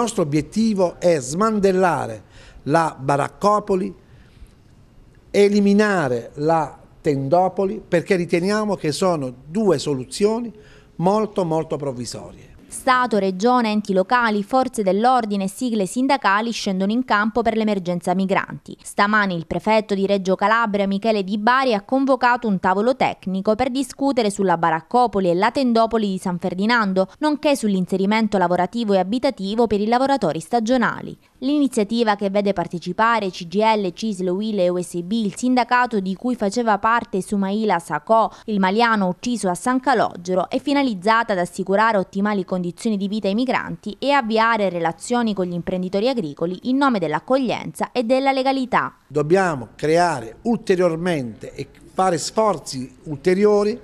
nostro obiettivo è smandellare la baraccopoli, eliminare la tendopoli, perché riteniamo che sono due soluzioni molto molto provvisorie. Stato, Regione, enti locali, forze dell'ordine e sigle sindacali scendono in campo per l'emergenza migranti. Stamani il prefetto di Reggio Calabria Michele Di Bari ha convocato un tavolo tecnico per discutere sulla Baraccopoli e la Tendopoli di San Ferdinando, nonché sull'inserimento lavorativo e abitativo per i lavoratori stagionali. L'iniziativa che vede partecipare CGL, CISL, UIL e USB, il sindacato di cui faceva parte Sumaila Sacò, il maliano ucciso a San Calogero, è finalizzata ad assicurare ottimali condizioni di vita ai migranti e avviare relazioni con gli imprenditori agricoli in nome dell'accoglienza e della legalità. Dobbiamo creare ulteriormente e fare sforzi ulteriori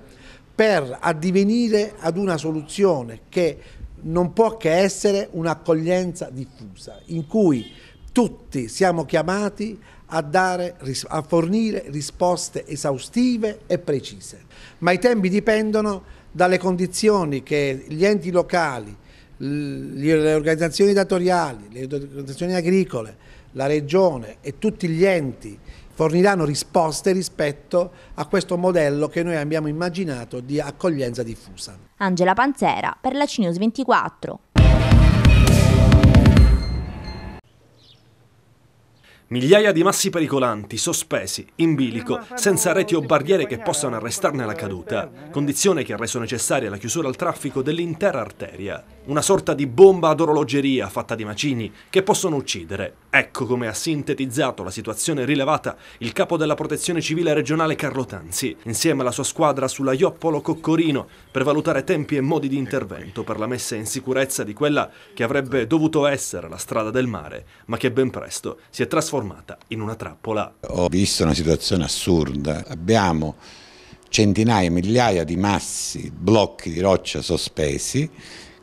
per addivenire ad una soluzione che non può che essere un'accoglienza diffusa in cui tutti siamo chiamati a, dare, a, fornire risposte esaustive e precise. Ma i tempi dipendono dalle condizioni che gli enti locali, le organizzazioni datoriali, le organizzazioni agricole, la regione e tutti gli enti forniranno risposte rispetto a questo modello che noi abbiamo immaginato di accoglienza diffusa. Angela Panzera per la CNews 24. Migliaia di massi pericolanti, sospesi, in bilico, senza reti o barriere che possano eh, arrestarne la caduta, condizione che ha reso necessaria la chiusura al traffico dell'intera arteria. Una sorta di bomba ad orologeria fatta di macini che possono uccidere. Ecco come ha sintetizzato la situazione rilevata il capo della protezione civile regionale Carlo Tanzi, insieme alla sua squadra sulla Ioppolo Coccorino, per valutare tempi e modi di intervento per la messa in sicurezza di quella che avrebbe dovuto essere la strada del mare, ma che ben presto si è trasformata trasformata in una trappola. Ho visto una situazione assurda. Abbiamo centinaia, migliaia di massi, blocchi di roccia sospesi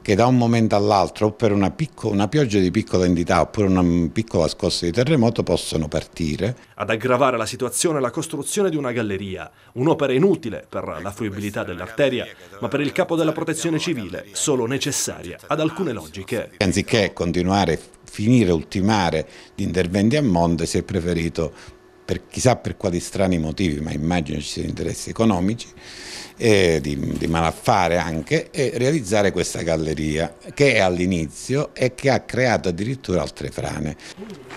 che da un momento all'altro, o per una, piccola, una, pioggia di piccola entità, oppure una piccola scossa di terremoto, possono partire. Ad aggravare la situazione la costruzione di una galleria, un'opera inutile per la fruibilità dell'arteria, ma per il capo della protezione civile, solo necessaria ad alcune logiche. Anziché continuare finire, ultimare gli interventi a monte si è preferito per chissà per quali strani motivi, ma immagino ci siano interessi economici, eh, di, di, malaffare anche, e realizzare questa galleria che è all'inizio e che ha creato addirittura altre frane.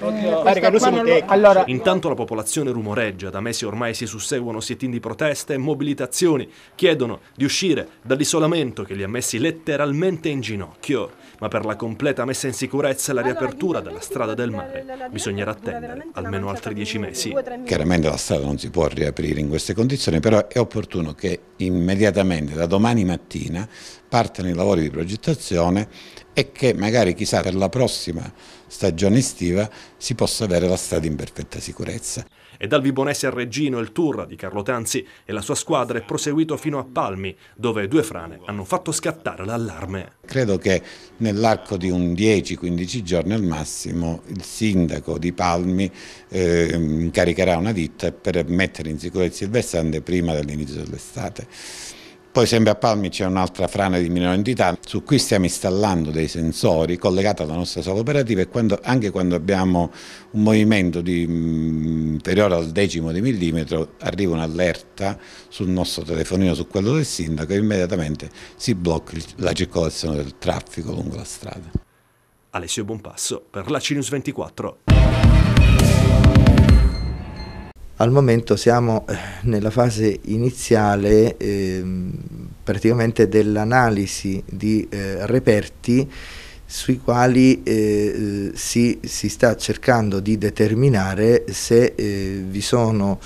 Eh, allora... Intanto la popolazione rumoreggia, da mesi ormai si susseguono sietin di proteste e mobilitazioni, chiedono di uscire dall'isolamento che li ha messi letteralmente in ginocchio ma per la completa messa in sicurezza e la riapertura della strada del mare bisognerà attendere almeno altri dieci mesi. Chiaramente la strada non si può riaprire in queste condizioni, però è opportuno che immediatamente da domani mattina partano i lavori di progettazione e che magari chissà per la prossima stagione estiva si possa avere la strada in perfetta sicurezza e dal Vibonese a Reggino il tour di Carlo Tanzi e la sua squadra è proseguito fino a Palmi, dove due frane hanno fatto scattare l'allarme. Credo che nell'arco di un 10-15 giorni al massimo il sindaco di Palmi eh, incaricherà una ditta per mettere in sicurezza il versante prima dell'inizio dell'estate. Poi sempre a Palmi c'è un'altra frana di minore entità su cui stiamo installando dei sensori collegati alla nostra sala operativa e quando, anche quando abbiamo un movimento di, mh, mm, inferiore al decimo di millimetro arriva un'allerta sul nostro telefonino, su quello del sindaco e immediatamente si blocca la circolazione del traffico lungo la strada. Alessio Bumpasso per la Cinus 24. Al momento siamo eh, nella fase iniziale eh, praticamente dell'analisi di eh, reperti sui quali eh, eh si, si, sta cercando di determinare se eh, vi sono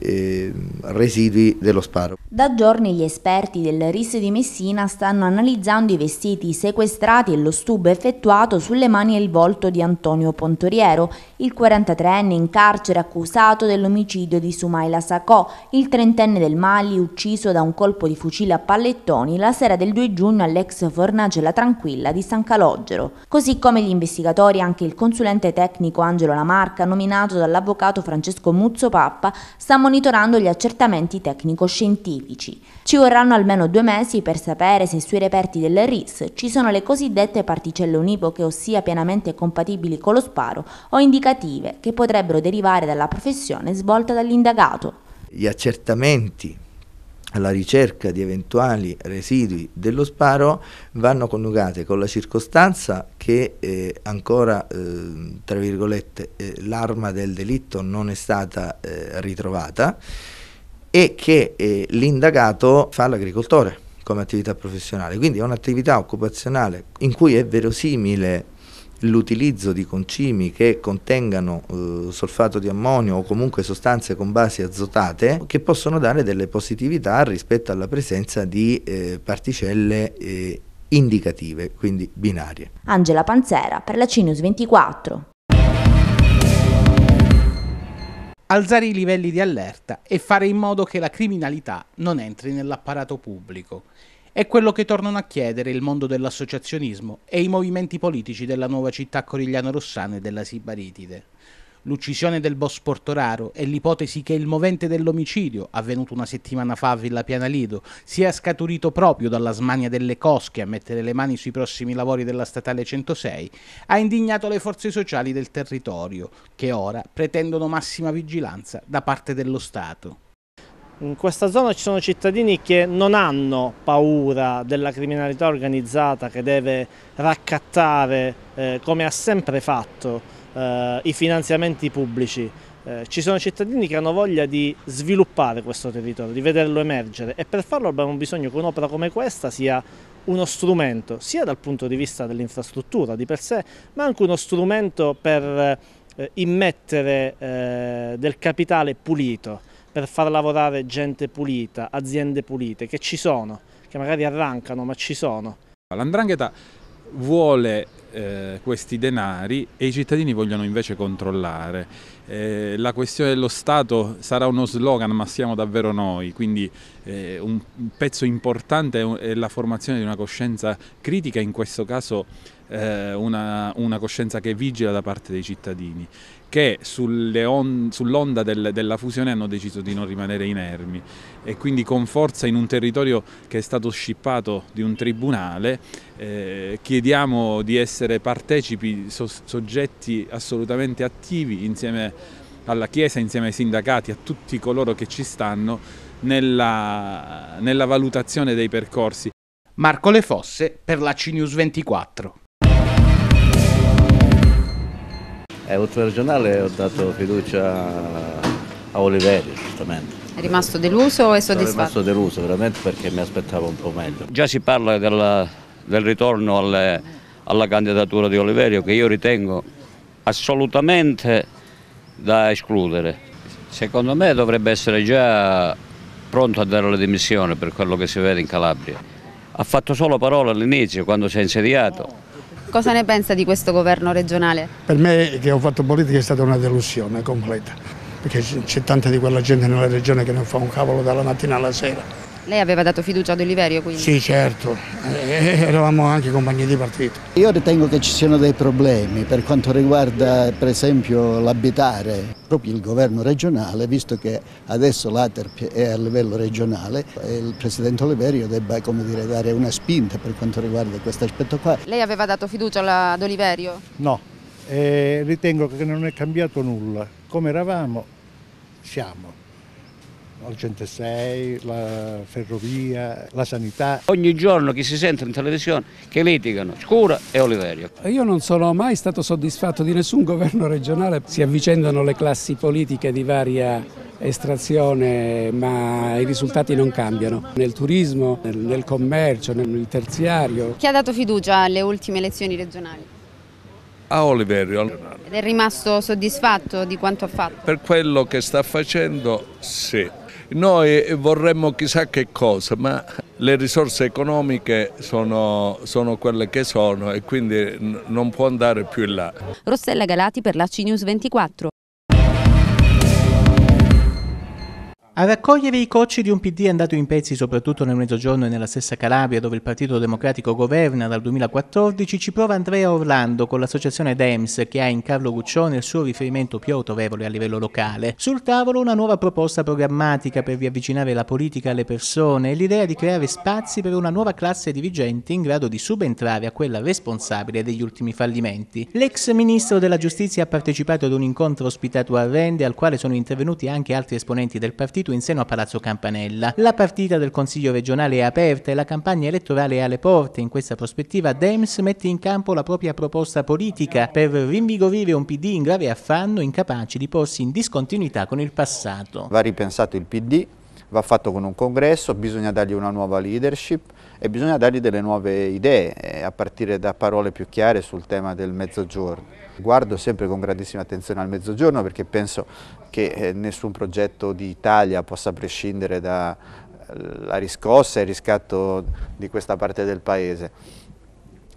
Ehm, residui dello sparo. Da giorni gli esperti del RIS di Messina stanno analizzando i vestiti sequestrati e lo stubo effettuato sulle mani e il volto di Antonio Pontoriero, il 43enne in carcere accusato dell'omicidio di Sumaila Sacò, il trentenne del Mali ucciso da un colpo di fucile a pallettoni la sera del 2 giugno all'ex fornace La Tranquilla di San Calogero. Così come gli investigatori anche il consulente tecnico Angelo Lamarca, nominato dall'avvocato Francesco Muzzo Pappa, sta monitorando gli accertamenti tecnico-scientifici. Ci vorranno almeno due mesi per sapere se sui reperti del RIS ci sono le cosiddette particelle univoche, ossia pienamente compatibili con lo sparo, o indicative, che potrebbero derivare dalla professione svolta dall'indagato. Gli accertamenti alla ricerca di eventuali residui dello sparo vanno coniugate con la circostanza che eh, ancora eh, tra virgolette eh, l'arma del delitto non è stata eh, ritrovata e che eh, l'indagato fa l'agricoltore come attività professionale, quindi è un'attività occupazionale in cui è verosimile l'utilizzo di concimi che contengano eh, solfato di ammonio o comunque sostanze con basi azotate che possono dare delle positività rispetto alla presenza di eh, particelle eh, indicative, quindi binarie. Angela Panzera per la Cinus 24. Alzare i livelli di allerta e fare in modo che la criminalità non entri nell'apparato pubblico. È quello che tornano a chiedere il mondo dell'associazionismo e i movimenti politici della nuova città corigliano-rossana e della Sibaritide. L'uccisione del boss Portoraro e l'ipotesi che il movente dell'omicidio, avvenuto una settimana fa a Villa Pianalido, sia scaturito proprio dalla smania delle cosche a mettere le mani sui prossimi lavori della statale 106, ha indignato le forze sociali del territorio, che ora pretendono massima vigilanza da parte dello Stato. In questa zona ci sono cittadini che non hanno paura della criminalità organizzata che deve raccattare, eh, come ha sempre fatto, eh, i finanziamenti pubblici. Eh, ci sono cittadini che hanno voglia di sviluppare questo territorio, di vederlo emergere e per farlo abbiamo bisogno che un'opera come questa sia uno strumento, sia dal punto di vista dell'infrastruttura di per sé, ma anche uno strumento per eh, immettere eh, del capitale pulito per far lavorare gente pulita, aziende pulite, che ci sono, che magari arrancano ma ci sono. L'andrangheta vuole eh, questi denari e i cittadini vogliono invece controllare. Eh, la questione dello Stato sarà uno slogan ma siamo davvero noi, quindi eh, un pezzo importante è la formazione di una coscienza critica, in questo caso eh, una, una coscienza che vigila da parte dei cittadini che on, sull'onda del, della fusione hanno deciso di non rimanere inermi e quindi con forza in un territorio che è stato scippato di un tribunale eh, chiediamo di essere partecipi, so, soggetti assolutamente attivi insieme alla Chiesa, insieme ai sindacati, a tutti coloro che ci stanno nella, nella valutazione dei percorsi. Marco Le Fosse per la CNews 24. è eh, ultraregionale ho dato fiducia a Oliveri giustamente. È rimasto deluso o è soddisfatto? Sono rimasto deluso veramente perché mi aspettavo un po' meglio. Già si parla della, del ritorno alle, alla candidatura di Oliverio che io ritengo assolutamente da escludere. Secondo me dovrebbe essere già pronto a dare le dimissioni per quello che si vede in Calabria. Ha fatto solo parole all'inizio quando si è insediato Cosa ne pensa di questo governo regionale? Per me che ho fatto politica è stata una delusione completa, perché c'è tanta di quella gente nella regione che non fa un cavolo dalla mattina alla sera. Lei aveva dato fiducia ad Oliverio quindi? Sì certo, eh, eravamo anche compagni di partito. Io ritengo che ci siano dei problemi per quanto riguarda per esempio l'abitare, proprio il governo regionale, visto che adesso l'Aterp è a livello regionale, il Presidente Oliverio debba dire, dare una spinta per quanto riguarda questo aspetto qua. Lei aveva dato fiducia ad Oliverio? No, eh, ritengo che non è cambiato nulla, come eravamo siamo il 106, la ferrovia, la sanità. Ogni giorno che si sente in televisione che litigano Scura e Oliverio. Io non sono mai stato soddisfatto di nessun governo regionale. Si avvicendano le classi politiche di varia estrazione ma i risultati non cambiano nel turismo, nel, nel commercio, nel terziario. Chi ha dato fiducia alle ultime elezioni regionali? a Oliverio. Ed è rimasto soddisfatto di quanto ha fatto? Per quello che sta facendo, sì. Noi vorremmo chissà che cosa, ma le risorse economiche sono, sono quelle che sono e quindi non può andare più in là. Rossella Galati per la CNews 24. A raccogliere i cocci di un PD andato in pezzi soprattutto nel Mezzogiorno e nella stessa Calabria dove il Partito Democratico governa dal 2014 ci prova Andrea Orlando con l'associazione DEMS che ha in Carlo Guccione il suo riferimento più autorevole a livello locale. Sul tavolo una nuova proposta programmatica per riavvicinare la politica alle persone e l'idea di creare spazi per una nuova classe dirigente in grado di subentrare a quella responsabile degli ultimi fallimenti. L'ex ministro della giustizia ha partecipato ad un incontro ospitato a Rende al quale sono intervenuti anche altri esponenti del partito compiuto in seno a Palazzo Campanella. La partita del Consiglio regionale è aperta e la campagna elettorale è alle porte. In questa prospettiva Dems mette in campo la propria proposta politica per rinvigorire un PD in grave affanno, incapace di porsi in discontinuità con il passato. Va ripensato il PD, va fatto con un congresso, bisogna dargli una nuova leadership, e bisogna dargli delle nuove idee, eh, a partire da parole più chiare sul tema del mezzogiorno. Guardo sempre con grandissima attenzione al mezzogiorno perché penso che eh, nessun progetto di Italia possa prescindere dalla eh, riscossa e il riscatto di questa parte del Paese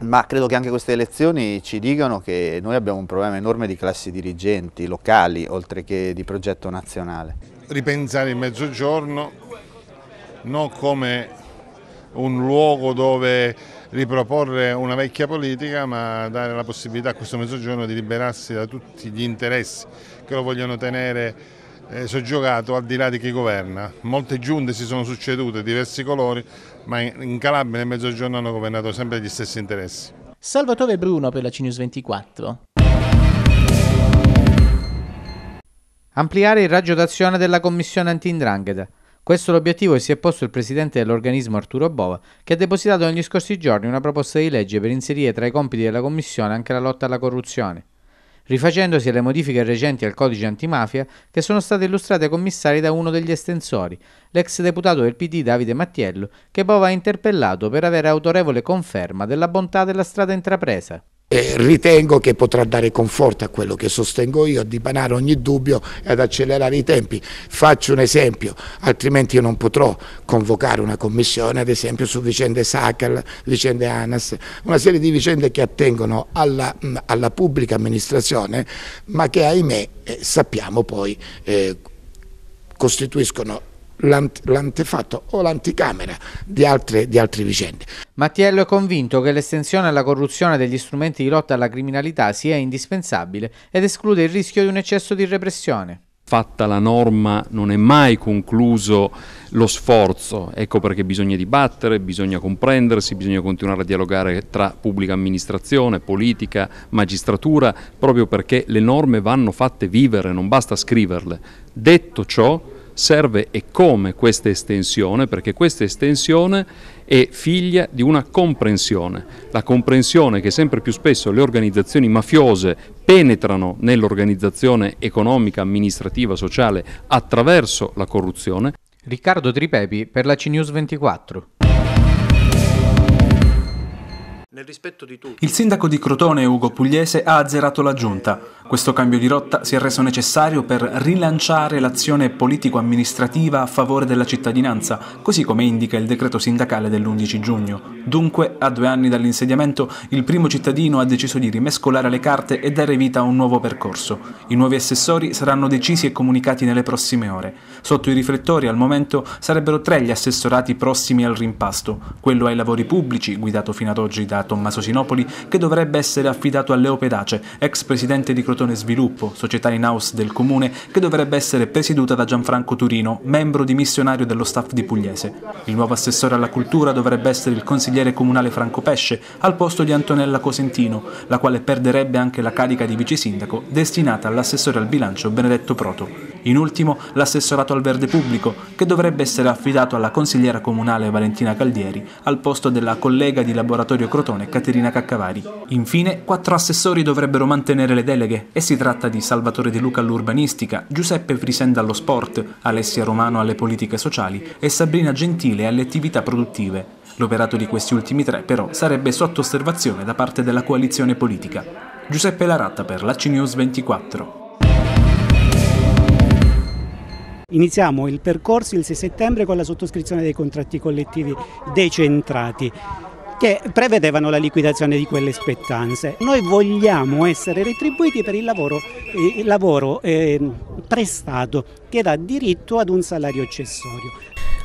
ma credo che anche queste elezioni ci dicano che noi abbiamo un problema enorme di classi dirigenti locali, oltre che di progetto nazionale. Ripensare il mezzogiorno non come un luogo dove riproporre una vecchia politica ma dare la possibilità a questo mezzogiorno di liberarsi da tutti gli interessi che lo vogliono tenere eh, soggiogato al di là di chi governa. Molte giunte si sono succedute, diversi colori, ma in Calabria nel mezzogiorno hanno governato sempre gli stessi interessi. Salvatore Bruno per la CNews 24. Ampliare il raggio d'azione della Commissione Antindrangheta. Questo è l'obiettivo che si è posto il presidente dell'organismo Arturo Bova, che ha depositato negli scorsi giorni una proposta di legge per inserire tra i compiti della Commissione anche la lotta alla corruzione, rifacendosi alle modifiche recenti al codice antimafia che sono state illustrate ai commissari da uno degli estensori, l'ex deputato del PD Davide Mattiello, che Bova ha interpellato per avere autorevole conferma della bontà della strada intrapresa eh, ritengo che potrà dare conforto a quello che sostengo io, a dipanare ogni dubbio e ad accelerare i tempi. Faccio un esempio, altrimenti io non potrò convocare una commissione, ad esempio su vicende SACAL, vicende ANAS, una serie di vicende che attengono alla, alla pubblica amministrazione, ma che ahimè eh, sappiamo poi eh, costituiscono l'antefatto o l'anticamera di, di altre vicende. Mattiello è convinto che l'estensione alla corruzione degli strumenti di lotta alla criminalità sia indispensabile ed esclude il rischio di un eccesso di repressione fatta la norma non è mai concluso lo sforzo, ecco perché bisogna dibattere, bisogna comprendersi, bisogna continuare a dialogare tra pubblica amministrazione, politica, magistratura, proprio perché le norme vanno fatte vivere, non basta scriverle. Detto ciò, serve e come questa estensione, perché questa estensione è figlia di una comprensione, la comprensione che sempre più spesso le organizzazioni mafiose penetrano nell'organizzazione economica, amministrativa, sociale attraverso la corruzione. Riccardo Tripepi per la CNews 24. Il sindaco di Crotone, Ugo Pugliese, ha azzerato la giunta. Questo cambio di rotta si è reso necessario per rilanciare l'azione politico-amministrativa a favore della cittadinanza, così come indica il decreto sindacale dell'11 giugno. Dunque, a due anni dall'insediamento, il primo cittadino ha deciso di rimescolare le carte e dare vita a un nuovo percorso. I nuovi assessori saranno decisi e comunicati nelle prossime ore. Sotto i riflettori, al momento, sarebbero tre gli assessorati prossimi al rimpasto, quello ai lavori pubblici, guidato fino ad oggi da Tommaso Sinopoli che dovrebbe essere affidato a Leo Pedace, ex presidente di Crotone Sviluppo, società in house del comune, che dovrebbe essere presieduta da Gianfranco Turino, membro dimissionario dello staff di Pugliese. Il nuovo assessore alla cultura dovrebbe essere il consigliere comunale Franco Pesce, al posto di Antonella Cosentino, la quale perderebbe anche la carica di vice sindaco destinata all'assessore al bilancio Benedetto Proto. In ultimo l'assessorato al verde pubblico, che dovrebbe essere affidato alla consigliera comunale Valentina Caldieri al posto della collega di laboratorio Crotone Caterina Caccavari. Infine, quattro assessori dovrebbero mantenere le deleghe e si tratta di Salvatore De Luca all'urbanistica, Giuseppe Frisenda allo sport, Alessia Romano alle politiche sociali e Sabrina Gentile alle attività produttive. L'operato di questi ultimi tre però sarebbe sotto osservazione da parte della coalizione politica. Giuseppe Laratta per la CNews 24. Iniziamo il percorso il 6 settembre con la sottoscrizione dei contratti collettivi decentrati che prevedevano la liquidazione di quelle spettanze. Noi vogliamo essere retribuiti per il lavoro, il lavoro eh, prestato che dà diritto ad un salario accessorio.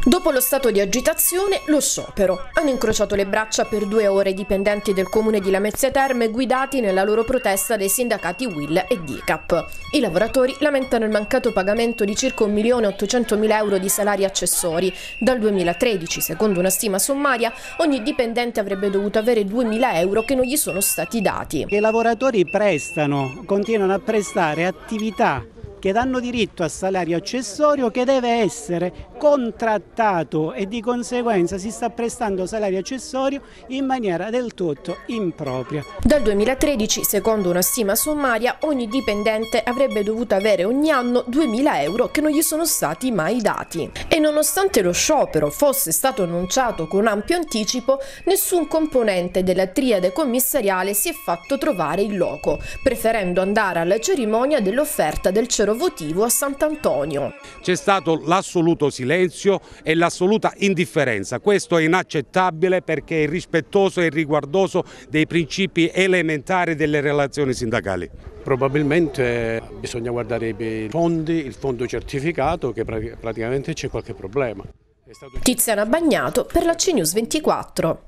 Dopo lo stato di agitazione, lo sciopero. Hanno incrociato le braccia per due ore i dipendenti del comune di Lamezia Terme guidati nella loro protesta dai sindacati Will e DICAP. I lavoratori lamentano il mancato pagamento di circa 1.800.000 euro di salari accessori. Dal 2013, secondo una stima sommaria, ogni dipendente avrebbe dovuto avere 2.000 euro che non gli sono stati dati. I lavoratori prestano, continuano a prestare attività che danno diritto a salario accessorio che deve essere contrattato e di conseguenza si sta prestando salario accessorio in maniera del tutto impropria. Dal 2013, secondo una stima sommaria, ogni dipendente avrebbe dovuto avere ogni anno 2.000 euro che non gli sono stati mai dati. E nonostante lo sciopero fosse stato annunciato con ampio anticipo, nessun componente della triade commissariale si è fatto trovare in loco, preferendo andare alla cerimonia dell'offerta del cero votivo a Sant'Antonio. C'è stato l'assoluto silenzio silenzio e l'assoluta indifferenza. Questo è inaccettabile perché è irrispettoso e riguardoso dei principi elementari delle relazioni sindacali. Probabilmente bisogna guardare i fondi, il fondo certificato che praticamente c'è qualche problema. Stato... Tiziana Bagnato per la CNews 24.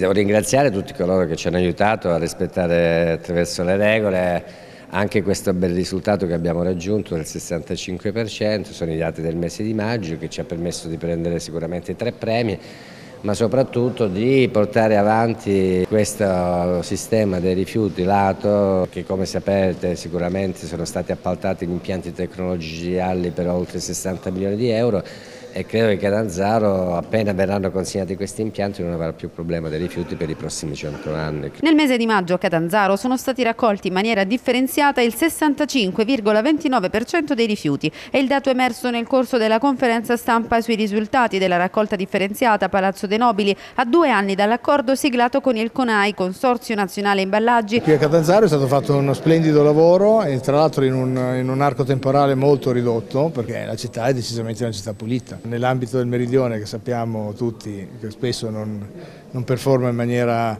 Devo ringraziare tutti coloro che ci hanno aiutato a rispettare attraverso le regole anche questo bel risultato che abbiamo raggiunto del 65%, sono i dati del mese di maggio che ci ha permesso di prendere sicuramente tre premi ma soprattutto di portare avanti questo sistema dei rifiuti lato che come sapete sicuramente sono stati appaltati gli impianti tecnologici alli per oltre 60 milioni di euro e credo che Catanzaro appena verranno consegnati questi impianti non avrà più problema dei rifiuti per i prossimi 100 anni. Nel mese di maggio a Catanzaro sono stati raccolti in maniera differenziata il 65,29% dei rifiuti. È il dato emerso nel corso della conferenza stampa sui risultati della raccolta differenziata Palazzo dei Nobili a due anni dall'accordo siglato con il CONAI, Consorzio Nazionale Imballaggi. Qui a Catanzaro è stato fatto uno splendido lavoro e tra l'altro in in un arco temporale molto ridotto perché la città è decisamente una città pulita Nell'ambito del meridione che sappiamo tutti che spesso non, non performa in maniera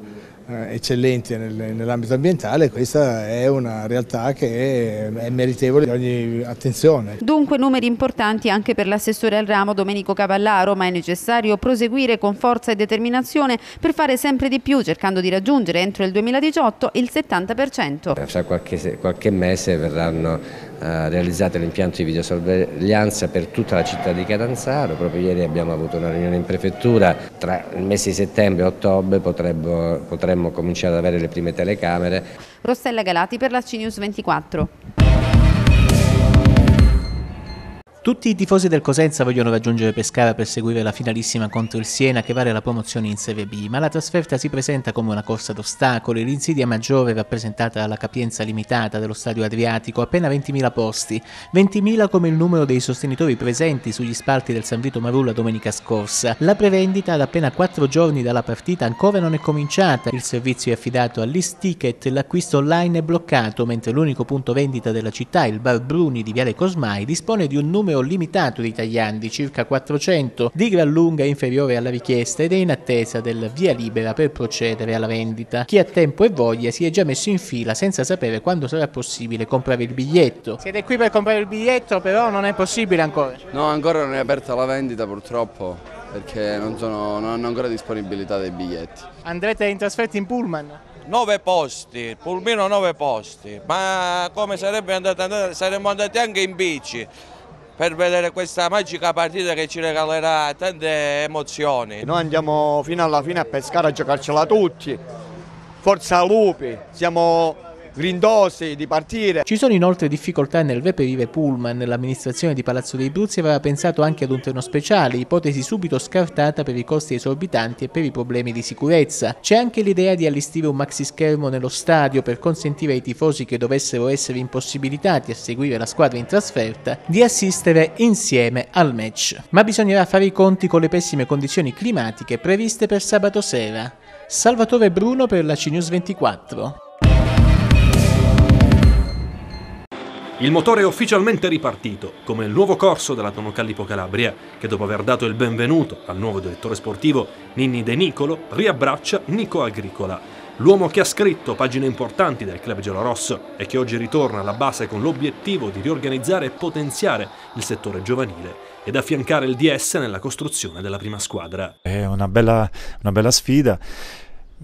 eh, eccellente nel, nell'ambito ambientale, questa è una realtà che è, è meritevole di ogni attenzione. Dunque numeri importanti anche per l'assessore al ramo Domenico Cavallaro, ma è necessario proseguire con forza e determinazione per fare sempre di più, cercando di raggiungere entro il 2018 il 70%. Eh, fra qualche, qualche mese verranno eh, realizzato l'impianto di videosorveglianza per tutta la città di Catanzaro. Proprio ieri abbiamo avuto una riunione in prefettura, tra il mese di settembre e ottobre potremmo, potremmo cominciare ad avere le prime telecamere. Rossella Galati per la CNews 24. Tutti i tifosi del Cosenza vogliono raggiungere Pescara per seguire la finalissima contro il Siena che vale la promozione in Serie B, ma la trasferta si presenta come una corsa d'ostacoli, l'insidia maggiore rappresentata dalla capienza limitata dello stadio Adriatico, appena 20.000 posti, 20.000 come il numero dei sostenitori presenti sugli spalti del San Vito Marulla domenica scorsa. La prevendita ad appena 4 giorni dalla partita ancora non è cominciata, il servizio è affidato all'Isticket, l'acquisto online è bloccato, mentre l'unico punto vendita della città, il Bar Bruni di Viale Cosmai, dispone di un numero numero limitato di tagliandi, circa 400, di gran lunga inferiore alla richiesta ed è in attesa del via libera per procedere alla vendita. Chi ha tempo e voglia si è già messo in fila senza sapere quando sarà possibile comprare il biglietto. Siete qui per comprare il biglietto, però non è possibile ancora. No, ancora non è aperta la vendita purtroppo perché non, sono, non hanno ancora disponibilità dei biglietti. Andrete in trasferta in pullman? 9 posti, pulmino 9 posti, ma come sarebbe andata, saremmo andati anche in bici, per vedere questa magica partita che ci regalerà tante emozioni. Noi andiamo fino alla fine a pescare a giocarcela tutti, forza Lupi, siamo grindosi di partire. Ci sono inoltre difficoltà nel Vepe Vive Pullman, l'amministrazione di Palazzo dei Bruzzi aveva pensato anche ad un treno speciale, ipotesi subito scartata per i costi esorbitanti e per i problemi di sicurezza. C'è anche l'idea di allestire un maxi schermo nello stadio per consentire ai tifosi che dovessero essere impossibilitati a seguire la squadra in trasferta di assistere insieme al match. Ma bisognerà fare i conti con le pessime condizioni climatiche previste per sabato sera. Salvatore Bruno per la CNews 24. Il motore è ufficialmente ripartito, come il nuovo corso della Tonocallipo Calabria, che dopo aver dato il benvenuto al nuovo direttore sportivo Ninni De Nicolo, riabbraccia Nico Agricola, l'uomo che ha scritto pagine importanti del club giallorosso e che oggi ritorna alla base con l'obiettivo di riorganizzare e potenziare il settore giovanile ed affiancare il DS nella costruzione della prima squadra. È una bella, una bella sfida.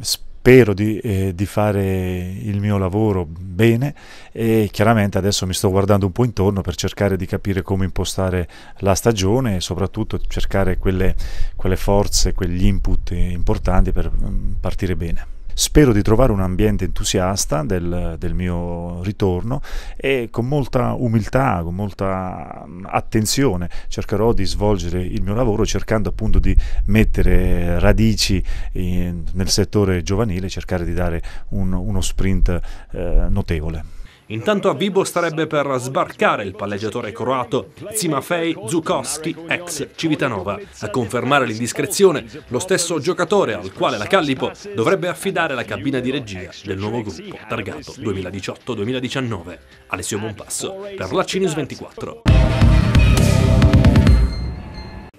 Sp spero di, eh, di, fare il mio lavoro bene e chiaramente adesso mi sto guardando un po' intorno per cercare di capire come impostare la stagione e soprattutto cercare quelle, quelle forze, quegli input importanti per mm, partire bene. Spero di trovare un ambiente entusiasta del, del mio ritorno e con molta umiltà, con molta mm, attenzione cercherò di svolgere il mio lavoro cercando appunto di mettere radici in, nel settore giovanile, cercare di dare un, uno sprint eh, notevole. Intanto a Vibo starebbe per sbarcare il palleggiatore croato Zimafej Zukowski, ex Civitanova. A confermare l'indiscrezione, lo stesso giocatore al quale la Callipo dovrebbe affidare la cabina di regia del nuovo gruppo, targato 2018-2019. Alessio Bonpasso per la Cinius 24.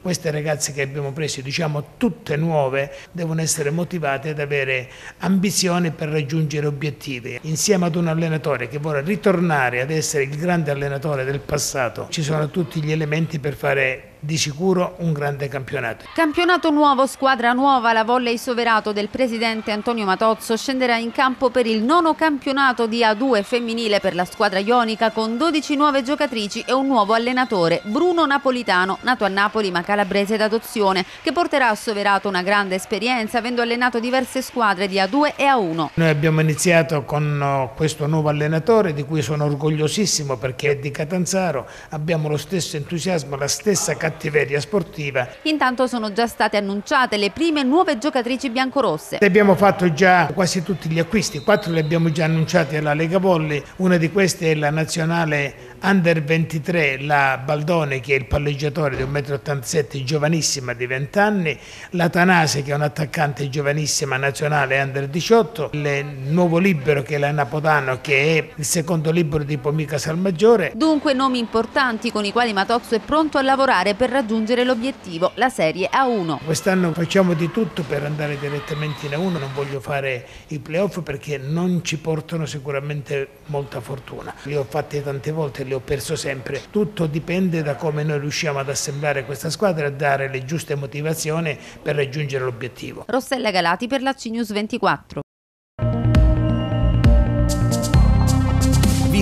Queste ragazze che abbiamo preso, diciamo tutte nuove, devono essere motivate ad avere ambizione per raggiungere obiettivi. Insieme ad un allenatore che vuole ritornare ad essere il grande allenatore del passato, ci sono tutti gli elementi per fare di sicuro un grande campionato. Campionato nuovo, squadra nuova, la volley soverato del presidente Antonio Matozzo scenderà in campo per il nono campionato di A2 femminile per la squadra ionica con 12 nuove giocatrici e un nuovo allenatore, Bruno Napolitano, nato a Napoli ma calabrese d'adozione, che porterà a Soverato una grande esperienza avendo allenato diverse squadre di A2 e A1. Noi abbiamo iniziato con eh, questo nuovo allenatore di cui sono orgogliosissimo perché è di Catanzaro, abbiamo lo stesso entusiasmo, la stessa capacità cattiveria sportiva. Intanto sono già state annunciate le prime nuove giocatrici biancorosse. Abbiamo fatto già quasi tutti gli acquisti, quattro le abbiamo già annunciate alla Lega Volley, una di queste è la nazionale Under 23, la Baldone che è il palleggiatore di 1,87 m, giovanissima di 20 anni, la Tanase che è un attaccante giovanissima nazionale Under 18, il nuovo libero che è la Napotano che è il secondo libero di Pomica Salmaggiore. Dunque nomi importanti con i quali Matozzo è pronto a lavorare per raggiungere l'obiettivo, la Serie A1. Quest'anno facciamo di tutto per andare direttamente in A1, non voglio fare i playoff perché non ci portano sicuramente molta fortuna. Li ho fatti tante volte, li ho perso sempre. Tutto dipende da come noi riusciamo ad assemblare questa squadra e a dare le giuste motivazioni per raggiungere l'obiettivo. Rossella Galati per la CNews 24.